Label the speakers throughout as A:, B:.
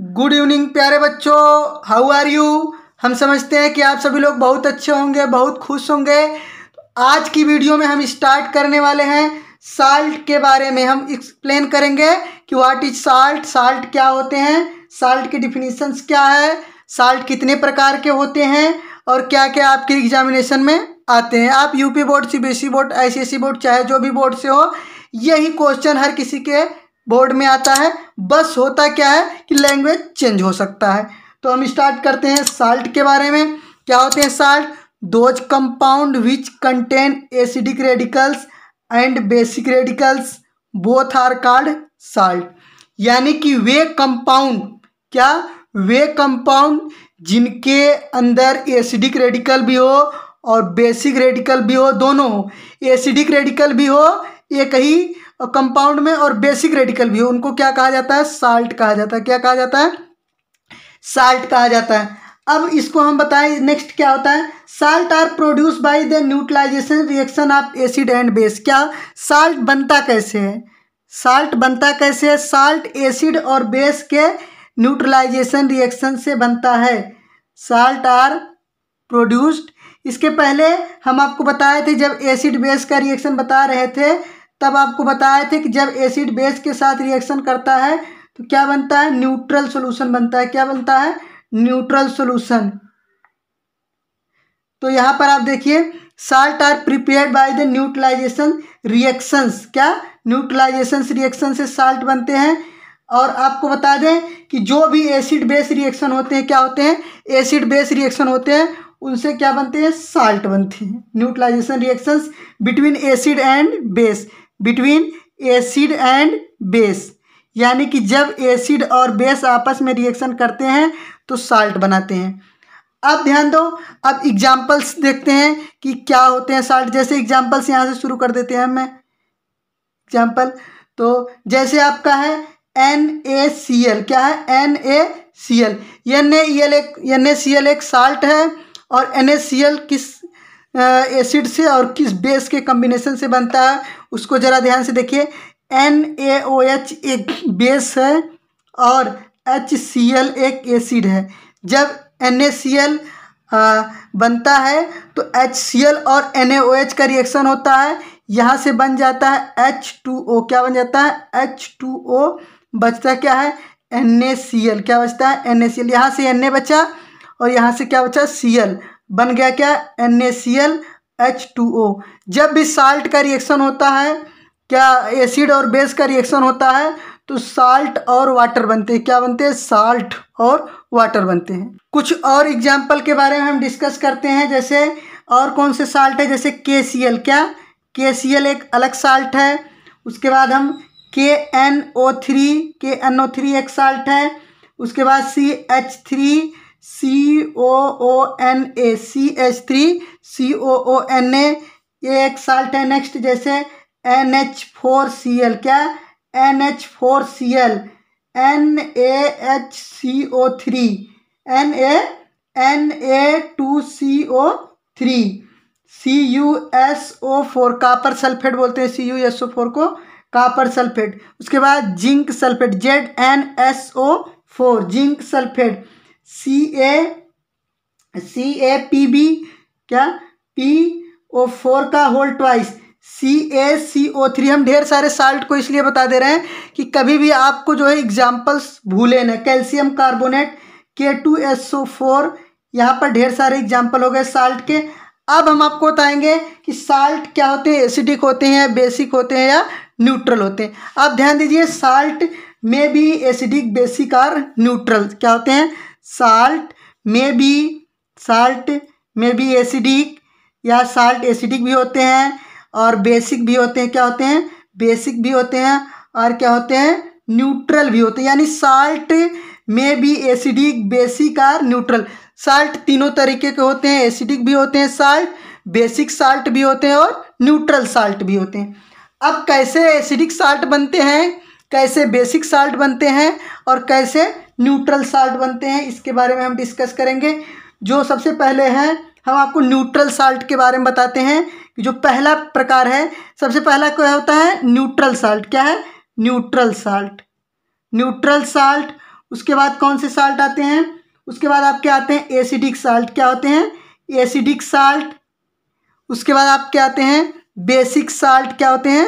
A: good evening प्यारे बच्चों how are you हम समझते हैं कि आप सभी लोग बहुत अच्छे होंगे बहुत खुश होंगे आज की वीडियो में हम स्टार्ट करने वाले हैं साल्ट के बारे में हम एक्सप्लेन करेंगे कि व्हाट इज साल्ट साल्ट क्या होते हैं साल्ट के डिफिनीशंस क्या है साल्ट कितने प्रकार के होते हैं और क्या क्या आपके एग्जामिनेशन में आते हैं आप UP board C board I board चाहे जो भी बोर्ड से हो यही क्वेश्चन हर किसी के बोर्ड में आता है बस होता क्या है कि लैंग्वेज चेंज हो सकता है तो हम स्टार्ट करते हैं साल्ट के बारे में क्या होते हैं salt those compound which contain acidic radicals and basic radicals both are called salt यानी कि वे कंपाउंड क्या वे कंपाउंड जिनके अंदर एसिडिक रेडिकल भी हो और बेसिक रेडिकल भी हो दोनों हो एसिडिक रेडिकल भी हो एक ही कंपाउंड में और बेसिक रेडिकल भी हो उनको क्या कहा जाता है साल्ट कहा जाता है क्या कहा जाता है साल्ट कहा जाता है अब इसको हम बताएं नेक्स्ट क्या होता है salt are produce by the neutralisation reaction of acid and base क्या साल्ट बनता कैसे है साल्ट बनता कैसे है साल्ट एसिड और बेस के न्यूट्रलाइजेशन रिएक्शन से बनता है साल्ट आर प्रोड्यूस्ड इसके पहले हम आपको बताए थे जब एसिड बेस का रिएक्शन बता रहे थे तब आपको बताए थे कि जब एसिड बेस के साथ रिएक्शन करता है तो क्या बनता है न्यूट्रल सॉल्यूशन बनता है क्या बनता है न्यूट्रल सॉल्यूशन तो यहाँ पर आप देखिए salt are prepare by the neutralisation reactions क्या न्यूट्रलाइजेशन रिएक्शन से साल्ट बनते हैं और आपको बता दें कि जो भी एसिड बेस रिएक्शन होते हैं क्या होते हैं एसिड बेस रिएक्शन होते हैं उनसे क्या बनते हैं साल्ट बनते हैं neutralisation reactions between acid and base between acid and base यानी कि जब एसिड और बेस आपस में रिएक्शन करते हैं तो साल्ट बनाते हैं अब ध्यान दो अब एग्जाम्पल्स देखते हैं कि क्या होते हैं साल्ट जैसे एग्जाम्पल्स यहाँ से शुरू कर देते हैं हमें एग्जाम्पल तो जैसे आपका है एन ए सी एल क्या है N A C L N L एक एन ए सी एल एक साल्ट है और एन ए सी एल किस एसिड से और किस बेस के कम्बिनेशन से बनता है उसको ज़रा ध्यान से देखिए एन ए ओ एच एक बेस है और एच सी एल एक एसिड है जब एन ए सी एल बनता है तो एच सी एल और एन ए ओ एच का रिएक्शन होता है यहाँ से बन जाता है एच टू ओ क्या बन जाता है एच टू ओ बचता क्या है एन ए सी एल क्या बचता है एन ए सी एल यहाँ से एन ए बचा और यहाँ से क्या बचा सी एल बन गया क्या N A C L H two O जब भी साल्ट का रिएक्शन होता है क्या एसिड और बेस का रिएक्शन होता है तो साल्ट और वाटर बनते हैं क्या बनते हैं साल्ट और वाटर बनते हैं कुछ और एग्जाम्पल के बारे में हम डिस्कस करते हैं जैसे और कौन से साल्ट है जैसे के सी एल क्या के सी एल एक अलग साल्ट है उसके बाद हम K N O three K N O three एक साल्ट है उसके बाद C H three C O O N A C H three C O O N A एक साल्ट है नेक्स्ट जैसे N H four C L क्या N H four C L N A H C O three N A N A two C O three C U S O four copper sulphate बोलते हैं C U S O four को copper sulphate उसके बाद zinc sulphate Z N S O four zinc sulphate C A C A P B क्या P O four का whole twice C A C O three हम ढेर सारे salt को इसलिए बता दे रहे हैं कि कभी भी आपको जो है एग्जाम्पल्स भूले ना calcium carbonate K two S O four यहाँ पर ढेर सारे एग्जाम्पल हो गए साल्ट के अब हम आपको बताएंगे कि साल्ट क्या होते हैं एसिडिक होते हैं बेसिक होते हैं या न्यूट्रल होते हैं अब ध्यान दीजिए साल्ट में भी एसिडिक बेसिक और न्यूट्रल क्या होते हैं साल्ट में भी साल्ट में भी एसिडिक या साल्ट एसिडिक भी होते हैं और बेसिक भी होते हैं क्या होते हैं बेसिक भी होते हैं और क्या होते हैं न्यूट्रल भी होते हैं यानी साल्ट में भी एसिडिक बेसिक और न्यूट्रल साल्ट तीनों तरीके के होते हैं एसिडिक भी होते हैं साल्ट बेसिक साल्ट भी होते हैं और न्यूट्रल साल्ट भी होते हैं अब कैसे एसिडिक साल्ट बनते हैं कैसे बेसिक साल्ट बनते हैं और कैसे न्यूट्रल साल्ट बनते हैं इसके बारे में हम डिस्कस करेंगे जो सबसे पहले है हम आपको न्यूट्रल साल्ट के बारे में बताते हैं कि जो पहला प्रकार है सबसे पहला क्या होता है न्यूट्रल साल्ट क्या है न्यूट्रल साल्ट न्यूट्रल साल्ट उसके बाद कौन से साल्ट आते हैं उसके बाद आपके आते हैं एसिडिक साल्ट क्या होते हैं एसिडिक साल्ट उसके बाद आपके आते हैं बेसिक साल्ट क्या होते हैं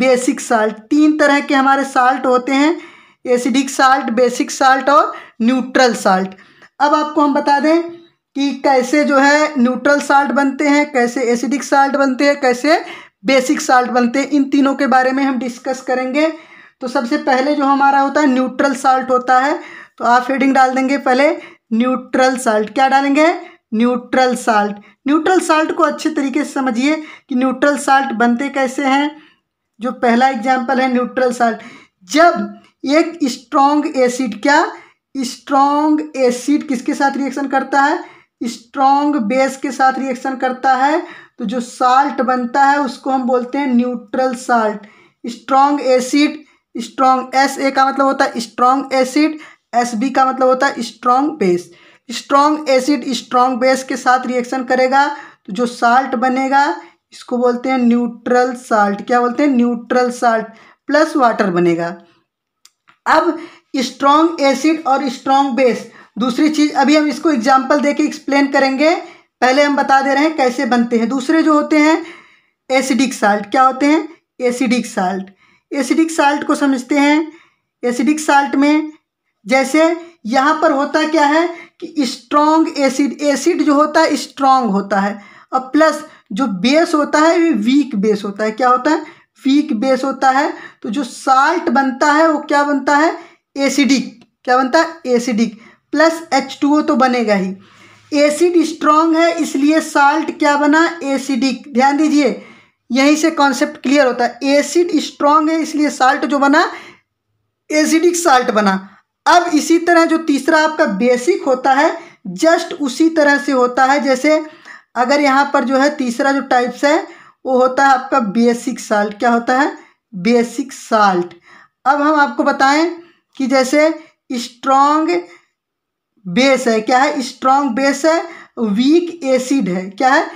A: बेसिक साल्ट तीन तरह के हमारे साल्ट होते हैं एसिडिक साल्ट बेसिक साल्ट और न्यूट्रल साल्ट अब आपको हम बता दें कि कैसे जो है न्यूट्रल साल्ट बनते हैं कैसे एसिडिक साल्ट बनते हैं कैसे बेसिक साल्ट बनते हैं इन तीनों के बारे में हम डिस्कस करेंगे तो सबसे पहले जो हमारा होता है न्यूट्रल साल्ट होता है तो आप हेडिंग डाल देंगे पहले न्यूट्रल साल्ट क्या डालेंगे न्यूट्रल साल्ट न्यूट्रल साल्ट को अच्छे तरीके से समझिए कि न्यूट्रल साल्ट बनते कैसे हैं जो पहला एग्जाम्पल है न्यूट्रल साल्ट जब एक स्ट्रॉन्ग एसिड क्या स्ट्रॉन्ग एसिड किसके साथ रिएक्शन करता है स्ट्रॉन्ग बेस के साथ रिएक्शन करता है तो जो साल्ट बनता है उसको हम बोलते हैं neutral salt strong acid strong S A का मतलब होता है स्ट्रॉन्ग एसिड एस बी का मतलब होता है strong base strong acid strong base के साथ रिएक्शन करेगा तो जो साल्ट बनेगा इसको बोलते हैं न्यूट्रल साल्ट क्या बोलते हैं न्यूट्रल साल्ट प्लस वाटर बनेगा अब स्ट्रॉन्ग एसिड और स्ट्रॉन्ग बेस दूसरी चीज़ अभी हम इसको एग्जाम्पल दे के एक्सप्लेन करेंगे पहले हम बता दे रहे हैं कैसे बनते हैं दूसरे जो होते हैं एसिडिक साल्ट क्या होते हैं एसिडिक साल्ट एसिडिक साल्ट को समझते हैं एसिडिक साल्ट में जैसे यहाँ पर होता क्या है कि स्ट्रॉन्ग एसिड एसिड जो होता है स्ट्रॉन्ग होता है और प्लस जो बेस होता है वीक बेस होता है क्या होता है वीक बेस होता है तो जो साल्ट बनता है वो क्या बनता है एसिडिक क्या बनता है acidic plus H two O तो बनेगा ही एसिड स्ट्रांग है इसलिए साल्ट क्या बना एसिडिक ध्यान दीजिए यहीं से कॉन्सेप्ट क्लियर होता है एसिड स्ट्रांग है इसलिए साल्ट जो बना एसिडिक साल्ट बना अब इसी तरह जो तीसरा आपका बेसिक होता है जस्ट उसी तरह से होता है जैसे अगर यहाँ पर जो है तीसरा जो टाइप्स है वो होता है आपका बेसिक साल्ट क्या होता है बेसिक साल्ट अब हम आपको बताएं कि जैसे स्ट्रॉन्ग बेस है क्या है स्ट्रॉन्ग बेस है वीक एसिड है क्या है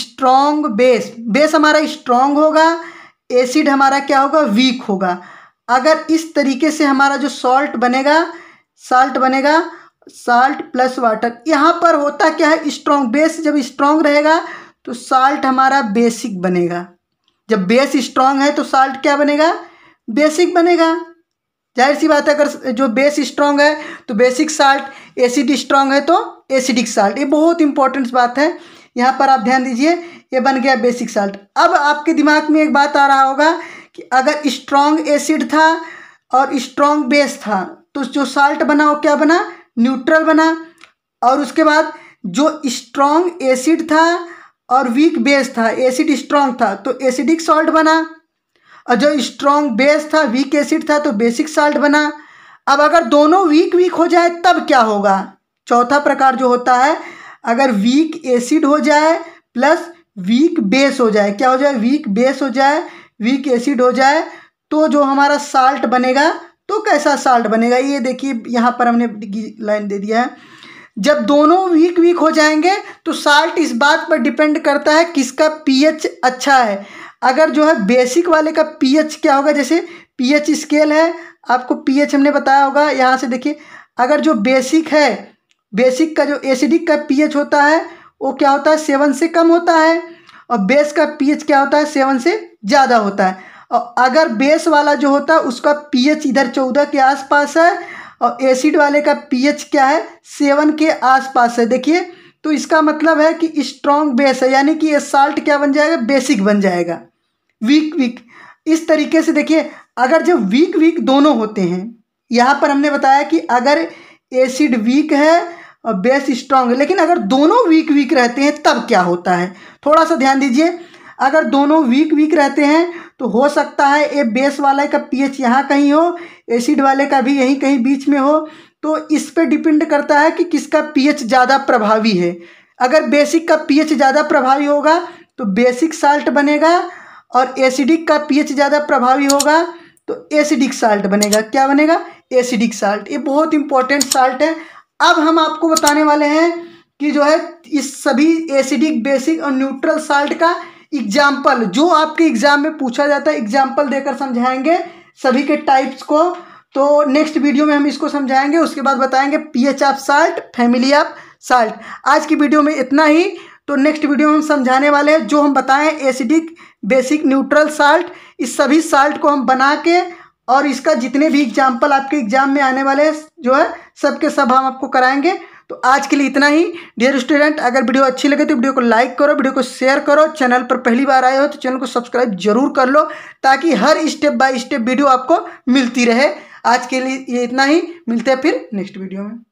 A: स्ट्रॉन्ग बेस बेस हमारा स्ट्रॉन्ग होगा एसिड हमारा क्या होगा वीक होगा अगर इस तरीके से हमारा जो सॉल्ट बनेगा साल्ट बनेगा साल्ट प्लस वाटर यहाँ पर होता क्या है स्ट्रॉन्ग बेस जब स्ट्रॉन्ग रहेगा तो साल्ट हमारा बेसिक बनेगा जब बेस स्ट्रांग है तो साल्ट क्या बनेगा बेसिक बनेगा जाहिर सी बात है अगर जो बेस स्ट्रांग है तो बेसिक साल्ट एसिड स्ट्रांग है तो एसिडिक साल्ट ये बहुत इंपॉर्टेंट बात है यहाँ पर आप ध्यान दीजिए ये बन गया बेसिक साल्ट अब आपके दिमाग में एक बात आ रहा होगा कि अगर स्ट्रांग एसिड था और स्ट्रांग बेस था तो जो साल्ट बना वो क्या बना न्यूट्रल बना और उसके बाद जो स्ट्रांग एसिड था और वीक बेस था एसिड स्ट्रांग था तो एसिडिक सॉल्ट बना और जो स्ट्रॉन्ग बेस था वीक एसिड था तो बेसिक सॉल्ट बना अब अगर दोनों वीक वीक हो जाए तब क्या होगा चौथा प्रकार जो होता है अगर वीक एसिड हो जाए प्लस वीक बेस हो जाए क्या हो जाए वीक बेस हो जाए वीक एसिड हो जाए तो जो हमारा साल्ट बनेगा तो कैसा साल्ट बनेगा ये देखिए यहाँ पर हमने लाइन दे दिया है जब दोनों वीक वीक हो जाएंगे तो साल्ट इस बात पर डिपेंड करता है किसका पीएच अच्छा है अगर जो है बेसिक वाले का पीएच क्या होगा जैसे पीएच स्केल है आपको पीएच हमने बताया होगा यहाँ से देखिए अगर जो बेसिक है बेसिक का जो एसिडिक का पीएच होता है वो क्या होता है सेवन से कम होता है और बेस का पी क्या होता है सेवन से ज़्यादा होता है और अगर बेस वाला जो होता है उसका पी इधर चौदह के आसपास है और एसिड वाले का पीएच क्या है सेवन के आसपास है देखिए तो इसका मतलब है कि स्ट्रॉन्ग बेस है यानी कि ये साल्ट क्या बन जाएगा बेसिक बन जाएगा वीक वीक इस तरीके से देखिए अगर जब वीक वीक दोनों होते हैं यहाँ पर हमने बताया कि अगर एसिड वीक है और बेस स्ट्रांग है लेकिन अगर दोनों वीक वीक रहते हैं तब क्या होता है थोड़ा सा ध्यान दीजिए अगर दोनों वीक वीक रहते हैं तो हो सकता है ये बेस वाले का पीएच यहाँ कहीं हो एसिड वाले का भी यहीं कहीं बीच में हो तो इस पर डिपेंड करता है कि किसका पीएच ज़्यादा प्रभावी है अगर बेसिक का पीएच ज़्यादा प्रभावी होगा तो बेसिक साल्ट बनेगा और एसिडिक का पीएच ज़्यादा प्रभावी होगा तो एसिडिक साल्ट बनेगा क्या बनेगा एसिडिक साल्ट ये बहुत इंपॉर्टेंट साल्ट है अब हम आपको बताने वाले हैं कि जो है इस सभी एसिडिक बेसिक और न्यूट्रल साल्ट का एग्जाम्पल जो आपके एग्जाम में पूछा जाता है एग्जाम्पल देकर समझाएंगे सभी के टाइप्स को तो नेक्स्ट वीडियो में हम इसको समझाएंगे उसके बाद बताएंगे pH of salt family of salt आज की वीडियो में इतना ही तो नेक्स्ट वीडियो में हम समझाने वाले हैं जो हम बताएं एसिडिक बेसिक न्यूट्रल साल्ट इस सभी साल्ट को हम बना के और इसका जितने भी एग्जाम्पल आपके एग्जाम में आने वाले जो है सबके सब हम आपको कराएंगे तो आज के लिए इतना ही डियर स्टूडेंट अगर वीडियो अच्छी लगे तो वीडियो को लाइक करो वीडियो को शेयर करो चैनल पर पहली बार आए हो तो चैनल को सब्सक्राइब जरूर कर लो ताकि हर स्टेप बाय स्टेप वीडियो आपको मिलती रहे आज के लिए ये इतना ही मिलते हैं फिर नेक्स्ट वीडियो में